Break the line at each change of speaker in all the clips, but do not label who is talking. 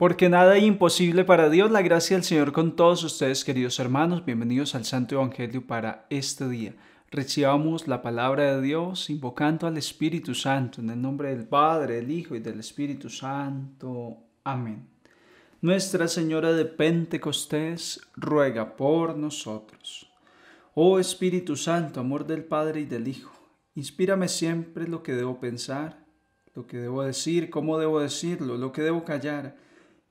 Porque nada es imposible para Dios. La gracia del Señor con todos ustedes, queridos hermanos. Bienvenidos al Santo Evangelio para este día. Recibamos la palabra de Dios invocando al Espíritu Santo en el nombre del Padre, del Hijo y del Espíritu Santo. Amén. Nuestra Señora de Pentecostés ruega por nosotros. Oh Espíritu Santo, amor del Padre y del Hijo, inspírame siempre lo que debo pensar, lo que debo decir, cómo debo decirlo, lo que debo callar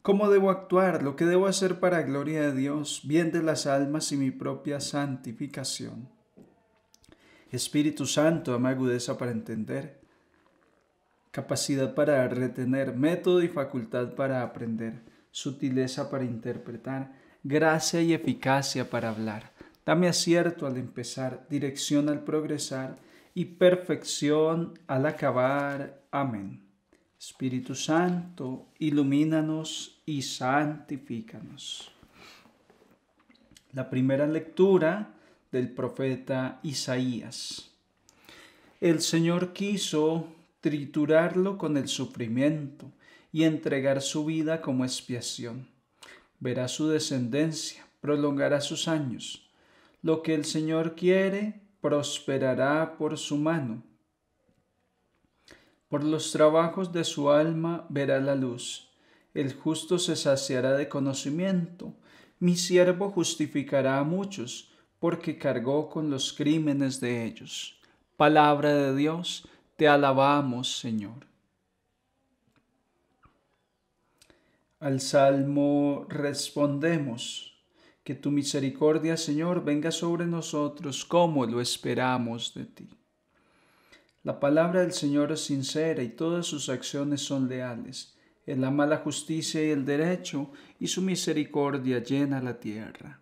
¿Cómo debo actuar? ¿Lo que debo hacer para gloria de Dios, bien de las almas y mi propia santificación? Espíritu Santo, dame agudeza para entender, capacidad para retener, método y facultad para aprender, sutileza para interpretar, gracia y eficacia para hablar. Dame acierto al empezar, dirección al progresar y perfección al acabar. Amén. Espíritu Santo, ilumínanos y santifícanos. La primera lectura del profeta Isaías. El Señor quiso triturarlo con el sufrimiento y entregar su vida como expiación. Verá su descendencia, prolongará sus años. Lo que el Señor quiere prosperará por su mano. Por los trabajos de su alma verá la luz. El justo se saciará de conocimiento. Mi siervo justificará a muchos, porque cargó con los crímenes de ellos. Palabra de Dios, te alabamos, Señor. Al salmo respondemos, que tu misericordia, Señor, venga sobre nosotros como lo esperamos de ti. La palabra del Señor es sincera y todas sus acciones son leales. Él ama la justicia y el derecho y su misericordia llena la tierra.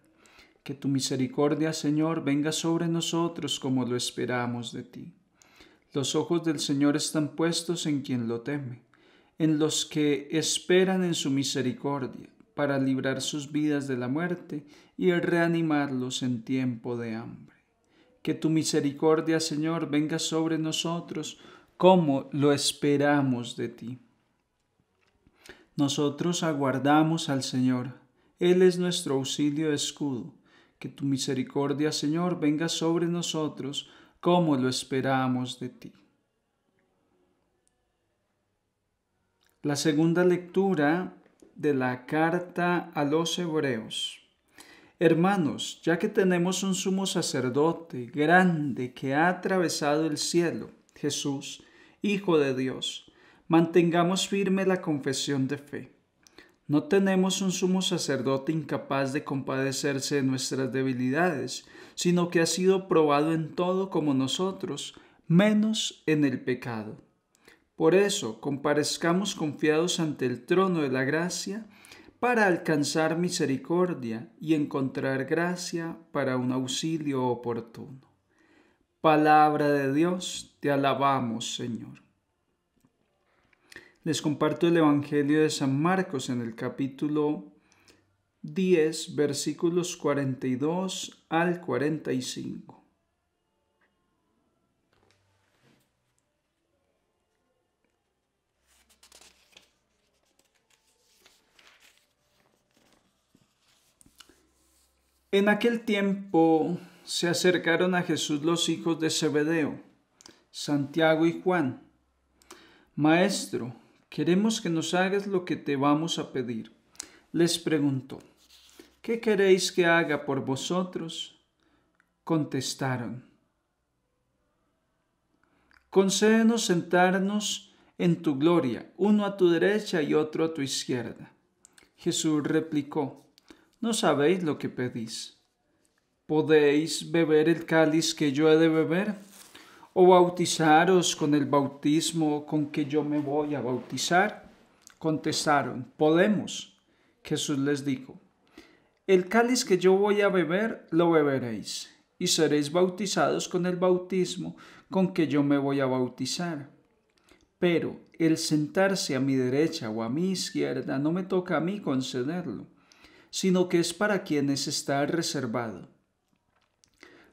Que tu misericordia, Señor, venga sobre nosotros como lo esperamos de ti. Los ojos del Señor están puestos en quien lo teme, en los que esperan en su misericordia, para librar sus vidas de la muerte y reanimarlos en tiempo de hambre. Que tu misericordia, Señor, venga sobre nosotros, como lo esperamos de ti. Nosotros aguardamos al Señor. Él es nuestro auxilio escudo. Que tu misericordia, Señor, venga sobre nosotros, como lo esperamos de ti. La segunda lectura de la carta a los Hebreos Hermanos, ya que tenemos un sumo sacerdote grande que ha atravesado el cielo, Jesús, Hijo de Dios, mantengamos firme la confesión de fe. No tenemos un sumo sacerdote incapaz de compadecerse de nuestras debilidades, sino que ha sido probado en todo como nosotros, menos en el pecado. Por eso, comparezcamos confiados ante el trono de la gracia, para alcanzar misericordia y encontrar gracia para un auxilio oportuno. Palabra de Dios, te alabamos Señor. Les comparto el Evangelio de San Marcos en el capítulo 10, versículos 42 al 45. En aquel tiempo se acercaron a Jesús los hijos de Zebedeo, Santiago y Juan. Maestro, queremos que nos hagas lo que te vamos a pedir. Les preguntó, ¿qué queréis que haga por vosotros? Contestaron, concédenos sentarnos en tu gloria, uno a tu derecha y otro a tu izquierda. Jesús replicó, no sabéis lo que pedís. ¿Podéis beber el cáliz que yo he de beber? ¿O bautizaros con el bautismo con que yo me voy a bautizar? Contestaron, podemos. Jesús les dijo, el cáliz que yo voy a beber lo beberéis, y seréis bautizados con el bautismo con que yo me voy a bautizar. Pero el sentarse a mi derecha o a mi izquierda no me toca a mí concederlo sino que es para quienes está reservado.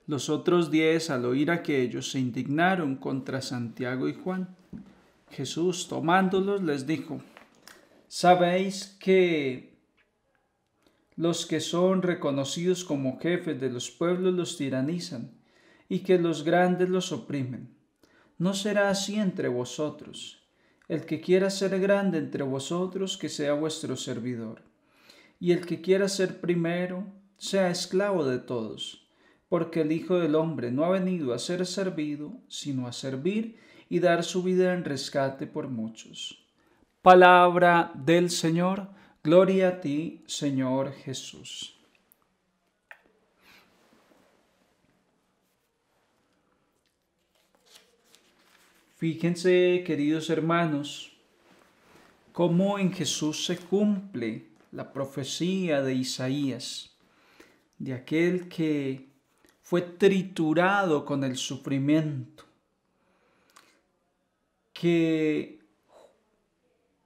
Los otros diez, al oír aquello, se indignaron contra Santiago y Juan. Jesús, tomándolos, les dijo, ¿sabéis que los que son reconocidos como jefes de los pueblos los tiranizan y que los grandes los oprimen? No será así entre vosotros. El que quiera ser grande entre vosotros, que sea vuestro servidor y el que quiera ser primero, sea esclavo de todos, porque el Hijo del Hombre no ha venido a ser servido, sino a servir y dar su vida en rescate por muchos. Palabra del Señor, gloria a ti, Señor Jesús. Fíjense, queridos hermanos, cómo en Jesús se cumple la profecía de Isaías, de aquel que fue triturado con el sufrimiento, que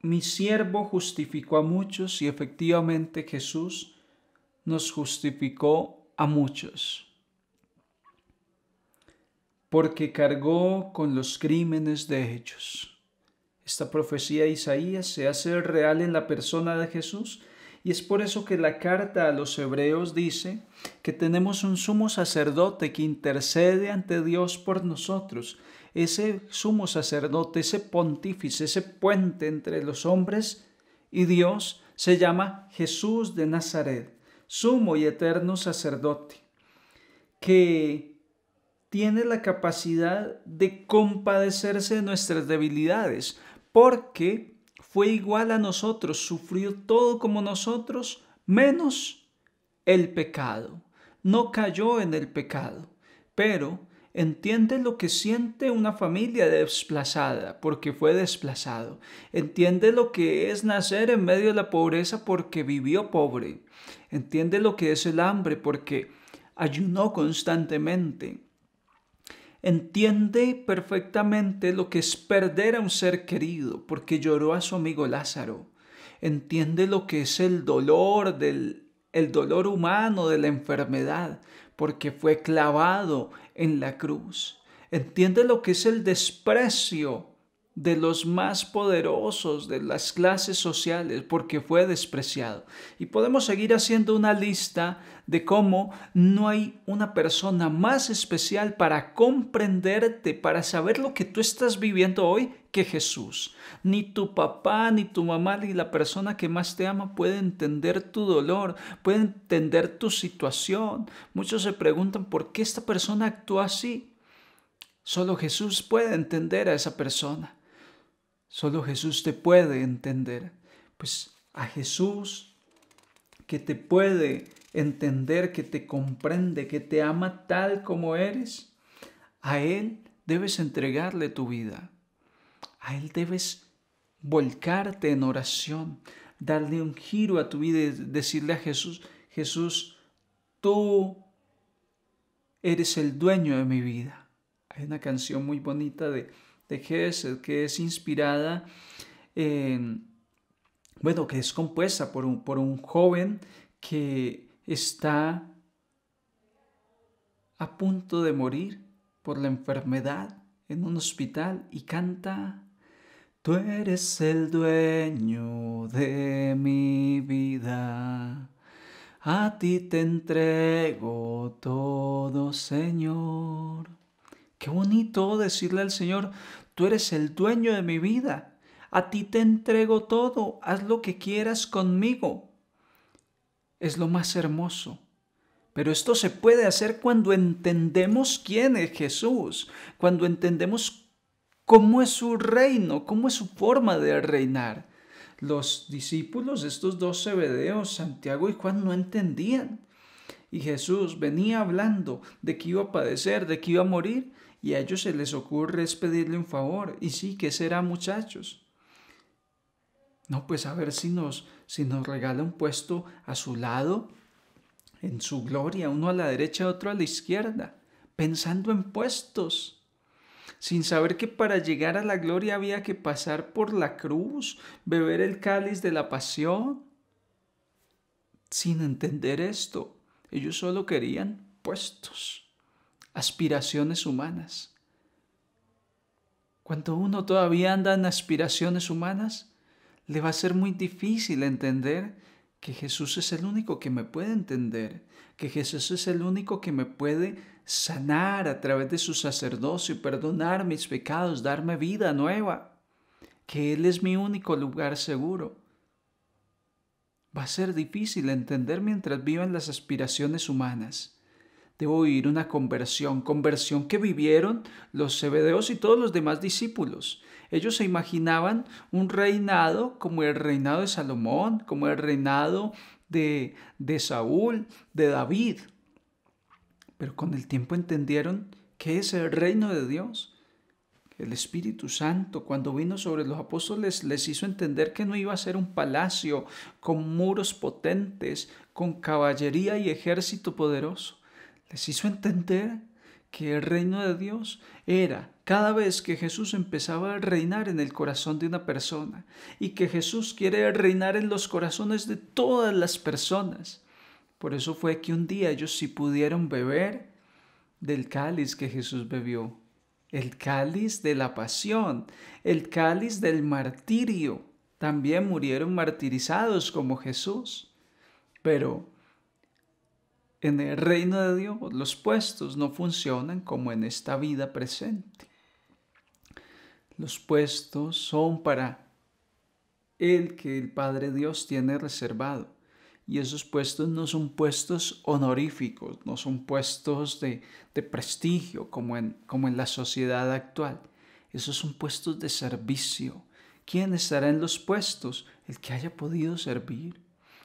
mi siervo justificó a muchos y efectivamente Jesús nos justificó a muchos, porque cargó con los crímenes de ellos. Esta profecía de Isaías se hace real en la persona de Jesús y es por eso que la carta a los hebreos dice que tenemos un sumo sacerdote que intercede ante Dios por nosotros. Ese sumo sacerdote, ese pontífice, ese puente entre los hombres y Dios se llama Jesús de Nazaret, sumo y eterno sacerdote, que tiene la capacidad de compadecerse de nuestras debilidades, porque fue igual a nosotros, sufrió todo como nosotros, menos el pecado. No cayó en el pecado, pero Entiende lo que siente una familia desplazada, porque fue desplazado. Entiende lo que es nacer en medio de la pobreza, porque vivió pobre. Entiende lo que es el hambre, porque ayunó constantemente entiende perfectamente lo que es perder a un ser querido, porque lloró a su amigo Lázaro. Entiende lo que es el dolor del el dolor humano de la enfermedad, porque fue clavado en la cruz. Entiende lo que es el desprecio de los más poderosos de las clases sociales porque fue despreciado. Y podemos seguir haciendo una lista de cómo no hay una persona más especial para comprenderte, para saber lo que tú estás viviendo hoy que Jesús. Ni tu papá, ni tu mamá, ni la persona que más te ama puede entender tu dolor, puede entender tu situación. Muchos se preguntan por qué esta persona actúa así. Solo Jesús puede entender a esa persona. Solo Jesús te puede entender. Pues a Jesús que te puede entender, que te comprende, que te ama tal como eres, a Él debes entregarle tu vida. A Él debes volcarte en oración, darle un giro a tu vida y decirle a Jesús, Jesús, tú eres el dueño de mi vida. Hay una canción muy bonita de de que es inspirada, bueno, que es compuesta por un, por un joven que está a punto de morir por la enfermedad en un hospital y canta, Tú eres el dueño de mi vida, a ti te entrego todo, Señor. Qué bonito decirle al Señor, tú eres el dueño de mi vida, a ti te entrego todo, haz lo que quieras conmigo. Es lo más hermoso. Pero esto se puede hacer cuando entendemos quién es Jesús, cuando entendemos cómo es su reino, cómo es su forma de reinar. Los discípulos, estos dos cebedeos, Santiago y Juan, no entendían. Y Jesús venía hablando de que iba a padecer, de que iba a morir, y a ellos se les ocurre es pedirle un favor. Y sí, ¿qué será muchachos? No, pues a ver si nos, si nos regala un puesto a su lado, en su gloria, uno a la derecha, otro a la izquierda, pensando en puestos, sin saber que para llegar a la gloria había que pasar por la cruz, beber el cáliz de la pasión. Sin entender esto, ellos solo querían puestos aspiraciones humanas. Cuando uno todavía anda en aspiraciones humanas, le va a ser muy difícil entender que Jesús es el único que me puede entender, que Jesús es el único que me puede sanar a través de su sacerdocio, perdonar mis pecados, darme vida nueva, que Él es mi único lugar seguro. Va a ser difícil entender mientras vivan las aspiraciones humanas debo vivir una conversión, conversión que vivieron los cebedeos y todos los demás discípulos. Ellos se imaginaban un reinado como el reinado de Salomón, como el reinado de, de Saúl, de David. Pero con el tiempo entendieron que es el reino de Dios. El Espíritu Santo, cuando vino sobre los apóstoles, les hizo entender que no iba a ser un palacio con muros potentes, con caballería y ejército poderoso les hizo entender que el reino de Dios era cada vez que Jesús empezaba a reinar en el corazón de una persona y que Jesús quiere reinar en los corazones de todas las personas. Por eso fue que un día ellos sí pudieron beber del cáliz que Jesús bebió, el cáliz de la pasión, el cáliz del martirio. También murieron martirizados como Jesús. Pero en el reino de Dios los puestos no funcionan como en esta vida presente. Los puestos son para el que el Padre Dios tiene reservado. Y esos puestos no son puestos honoríficos, no son puestos de, prestigio como en, como en la sociedad actual. Esos son puestos de servicio. ¿Quién estará en los puestos? El que haya podido servir.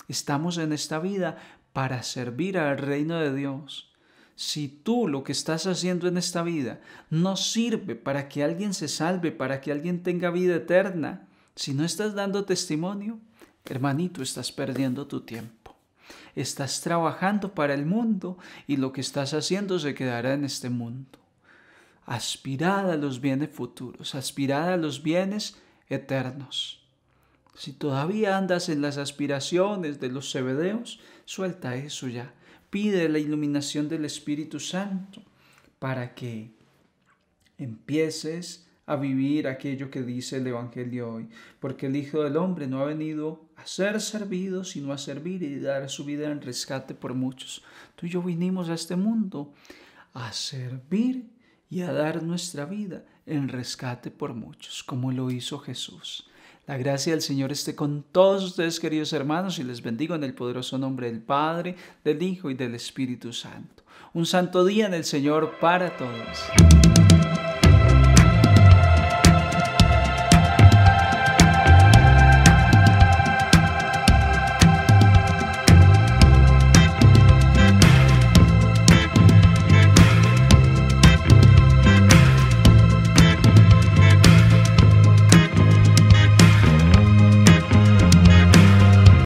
Estamos en esta vida para servir al reino de Dios, si tú lo que estás haciendo en esta vida no sirve para que alguien se salve, para que alguien tenga vida eterna, si no estás dando testimonio, hermanito, estás perdiendo tu tiempo. Estás trabajando para el mundo y lo que estás haciendo se quedará en este mundo. Aspirad a los bienes futuros, aspirad a los bienes eternos. Si todavía andas en las aspiraciones de los cebedeos, suelta eso ya. Pide la iluminación del Espíritu Santo para que empieces a vivir aquello que dice el Evangelio hoy, porque el Hijo del Hombre no ha venido a ser servido, sino a servir y dar su vida en rescate por muchos. Tú y yo vinimos a este mundo a servir y a dar nuestra vida en rescate por muchos, como lo hizo Jesús. La gracia del Señor esté con todos ustedes, queridos hermanos, y les bendigo en el poderoso nombre del Padre, del Hijo y del Espíritu Santo. Un santo día en el Señor para todos.